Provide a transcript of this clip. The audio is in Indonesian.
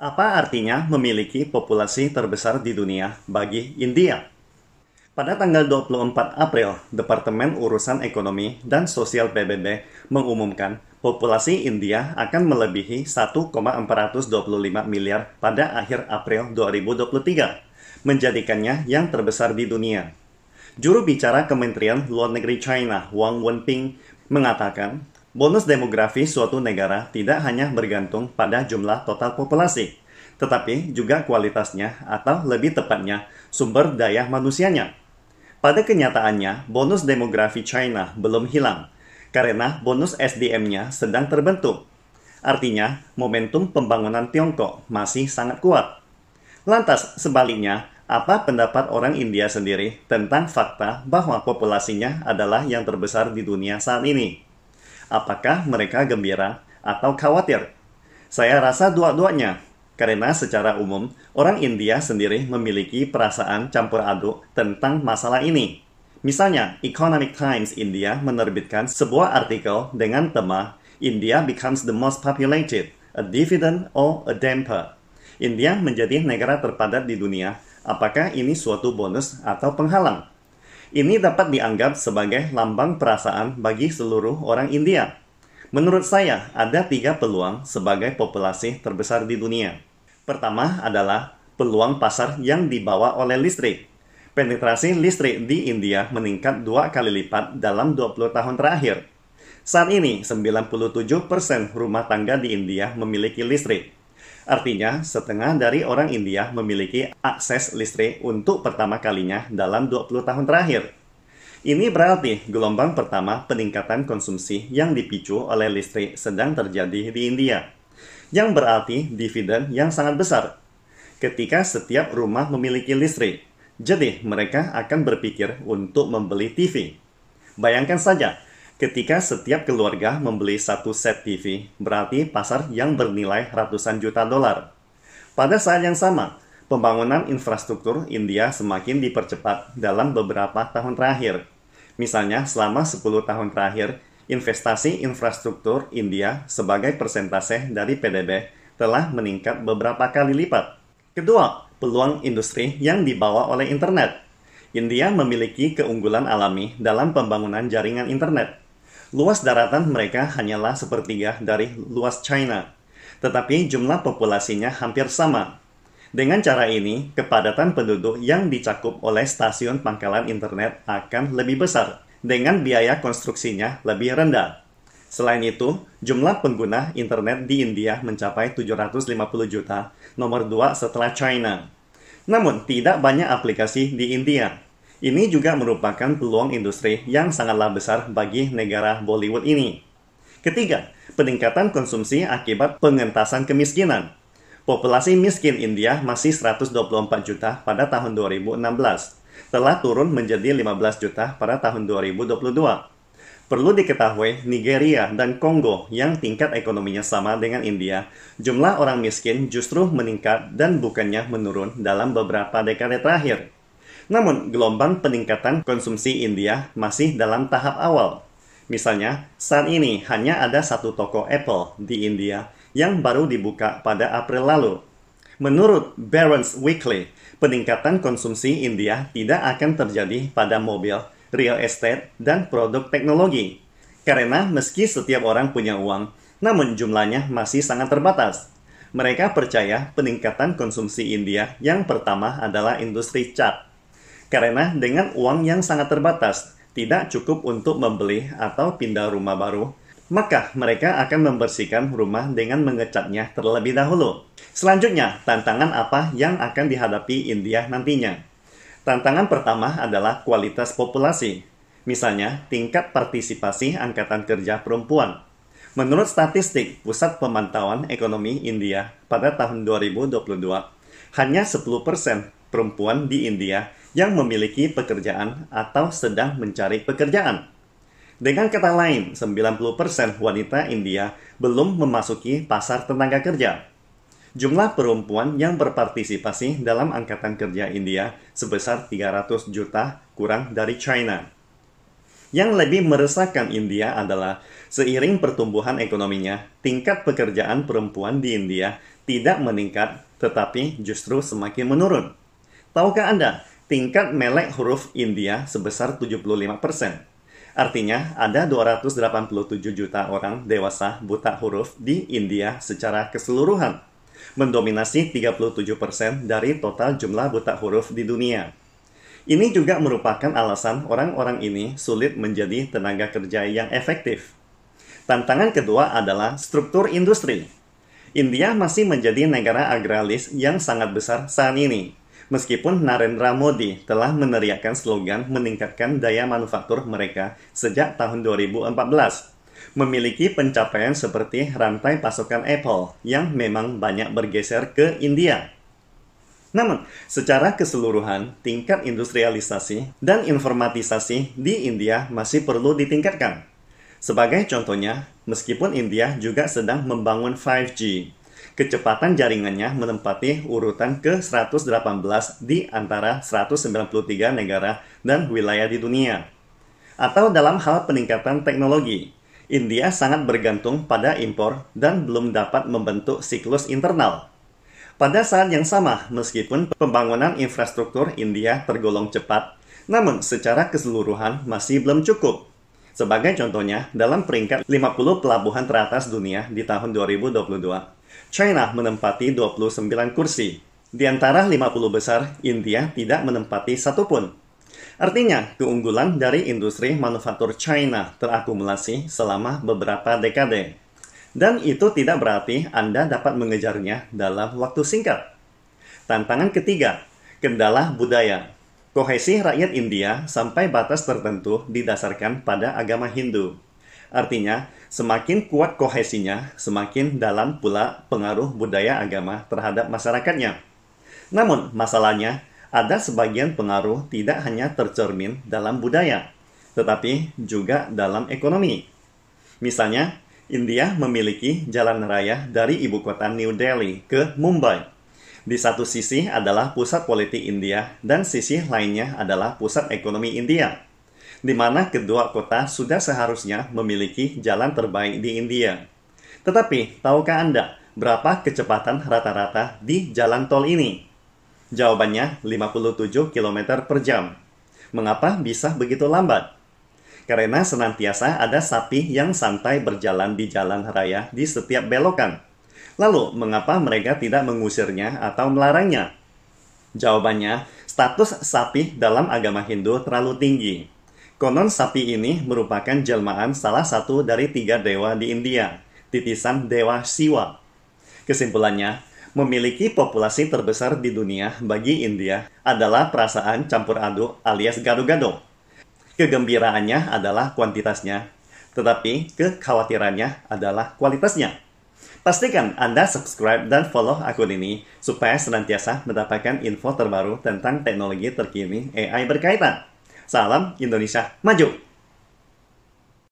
Apa artinya memiliki populasi terbesar di dunia bagi India? Pada tanggal 24 April, Departemen Urusan Ekonomi dan Sosial PBB mengumumkan populasi India akan melebihi 1,425 miliar pada akhir April 2023, menjadikannya yang terbesar di dunia. Juru bicara Kementerian Luar Negeri China, Wang Wenping, mengatakan Bonus demografi suatu negara tidak hanya bergantung pada jumlah total populasi, tetapi juga kualitasnya atau lebih tepatnya sumber daya manusianya. Pada kenyataannya, bonus demografi China belum hilang karena bonus SDM-nya sedang terbentuk. Artinya, momentum pembangunan Tiongkok masih sangat kuat. Lantas, sebaliknya, apa pendapat orang India sendiri tentang fakta bahwa populasinya adalah yang terbesar di dunia saat ini? apakah mereka gembira atau khawatir. Saya rasa dua-duanya, karena secara umum orang India sendiri memiliki perasaan campur aduk tentang masalah ini. Misalnya, Economic Times India menerbitkan sebuah artikel dengan tema India becomes the most populated, a dividend or a damper. India menjadi negara terpadat di dunia. Apakah ini suatu bonus atau penghalang? Ini dapat dianggap sebagai lambang perasaan bagi seluruh orang India. Menurut saya, ada tiga peluang sebagai populasi terbesar di dunia. Pertama adalah peluang pasar yang dibawa oleh listrik. Penetrasi listrik di India meningkat dua kali lipat dalam 20 tahun terakhir. Saat ini, 97% rumah tangga di India memiliki listrik. Artinya, setengah dari orang India memiliki akses listrik untuk pertama kalinya dalam 20 tahun terakhir. Ini berarti gelombang pertama peningkatan konsumsi yang dipicu oleh listrik sedang terjadi di India, yang berarti dividen yang sangat besar. Ketika setiap rumah memiliki listrik, jadi mereka akan berpikir untuk membeli TV. Bayangkan saja, Ketika setiap keluarga membeli satu set TV, berarti pasar yang bernilai ratusan juta dolar. Pada saat yang sama, pembangunan infrastruktur India semakin dipercepat dalam beberapa tahun terakhir. Misalnya, selama 10 tahun terakhir, investasi infrastruktur India sebagai persentase dari PDB telah meningkat beberapa kali lipat. Kedua, peluang industri yang dibawa oleh internet. India memiliki keunggulan alami dalam pembangunan jaringan internet Luas daratan mereka hanyalah sepertiga dari luas China, tetapi jumlah populasinya hampir sama. Dengan cara ini, kepadatan penduduk yang dicakup oleh stasiun pangkalan internet akan lebih besar, dengan biaya konstruksinya lebih rendah. Selain itu, jumlah pengguna internet di India mencapai 750 juta, nomor 2 setelah China. Namun, tidak banyak aplikasi di India. Ini juga merupakan peluang industri yang sangatlah besar bagi negara Bollywood ini. Ketiga, peningkatan konsumsi akibat pengentasan kemiskinan. Populasi miskin India masih 124 juta pada tahun 2016, telah turun menjadi 15 juta pada tahun 2022. Perlu diketahui, Nigeria dan Kongo yang tingkat ekonominya sama dengan India, jumlah orang miskin justru meningkat dan bukannya menurun dalam beberapa dekade terakhir. Namun, gelombang peningkatan konsumsi India masih dalam tahap awal. Misalnya, saat ini hanya ada satu toko Apple di India yang baru dibuka pada April lalu. Menurut Barron's Weekly, peningkatan konsumsi India tidak akan terjadi pada mobil, real estate, dan produk teknologi. Karena meski setiap orang punya uang, namun jumlahnya masih sangat terbatas. Mereka percaya peningkatan konsumsi India yang pertama adalah industri cat. Karena dengan uang yang sangat terbatas, tidak cukup untuk membeli atau pindah rumah baru, maka mereka akan membersihkan rumah dengan mengecatnya terlebih dahulu. Selanjutnya, tantangan apa yang akan dihadapi India nantinya? Tantangan pertama adalah kualitas populasi, misalnya tingkat partisipasi angkatan kerja perempuan. Menurut statistik Pusat Pemantauan Ekonomi India pada tahun 2022, hanya 10% perempuan di India yang memiliki pekerjaan atau sedang mencari pekerjaan. Dengan kata lain, 90% wanita India belum memasuki pasar tenaga kerja. Jumlah perempuan yang berpartisipasi dalam angkatan kerja India sebesar 300 juta kurang dari China. Yang lebih meresahkan India adalah seiring pertumbuhan ekonominya, tingkat pekerjaan perempuan di India tidak meningkat tetapi justru semakin menurun. Tahukah Anda, tingkat melek huruf India sebesar 75%. Artinya, ada 287 juta orang dewasa buta huruf di India secara keseluruhan, mendominasi 37% dari total jumlah buta huruf di dunia. Ini juga merupakan alasan orang-orang ini sulit menjadi tenaga kerja yang efektif. Tantangan kedua adalah struktur industri. India masih menjadi negara agraris yang sangat besar saat ini, Meskipun Narendra Modi telah meneriakkan slogan meningkatkan daya manufaktur mereka sejak tahun 2014, memiliki pencapaian seperti rantai pasokan Apple yang memang banyak bergeser ke India. Namun, secara keseluruhan, tingkat industrialisasi dan informatisasi di India masih perlu ditingkatkan. Sebagai contohnya, meskipun India juga sedang membangun 5G, kecepatan jaringannya menempati urutan ke-118 di antara 193 negara dan wilayah di dunia. Atau dalam hal peningkatan teknologi, India sangat bergantung pada impor dan belum dapat membentuk siklus internal. Pada saat yang sama, meskipun pembangunan infrastruktur India tergolong cepat, namun secara keseluruhan masih belum cukup. Sebagai contohnya, dalam peringkat 50 pelabuhan teratas dunia di tahun 2022, China menempati 29 kursi. Di antara 50 besar, India tidak menempati satupun. Artinya, keunggulan dari industri manufaktur China terakumulasi selama beberapa dekade. Dan itu tidak berarti Anda dapat mengejarnya dalam waktu singkat. Tantangan ketiga, kendala budaya. Kohesi rakyat India sampai batas tertentu didasarkan pada agama Hindu. Artinya, semakin kuat kohesinya, semakin dalam pula pengaruh budaya agama terhadap masyarakatnya. Namun, masalahnya ada sebagian pengaruh tidak hanya tercermin dalam budaya, tetapi juga dalam ekonomi. Misalnya, India memiliki jalan raya dari ibu kota New Delhi ke Mumbai. Di satu sisi adalah pusat politik India dan sisi lainnya adalah pusat ekonomi India di mana kedua kota sudah seharusnya memiliki jalan terbaik di India. Tetapi, tahukah Anda berapa kecepatan rata-rata di jalan tol ini? Jawabannya 57 km per jam. Mengapa bisa begitu lambat? Karena senantiasa ada sapi yang santai berjalan di jalan raya di setiap belokan. Lalu, mengapa mereka tidak mengusirnya atau melarangnya? Jawabannya, status sapi dalam agama Hindu terlalu tinggi. Konon sapi ini merupakan jelmaan salah satu dari tiga dewa di India, titisan Dewa Siwa. Kesimpulannya, memiliki populasi terbesar di dunia bagi India adalah perasaan campur aduk alias gado-gado. Kegembiraannya adalah kuantitasnya, tetapi kekhawatirannya adalah kualitasnya. Pastikan Anda subscribe dan follow akun ini supaya senantiasa mendapatkan info terbaru tentang teknologi terkini AI berkaitan. Salam Indonesia Maju.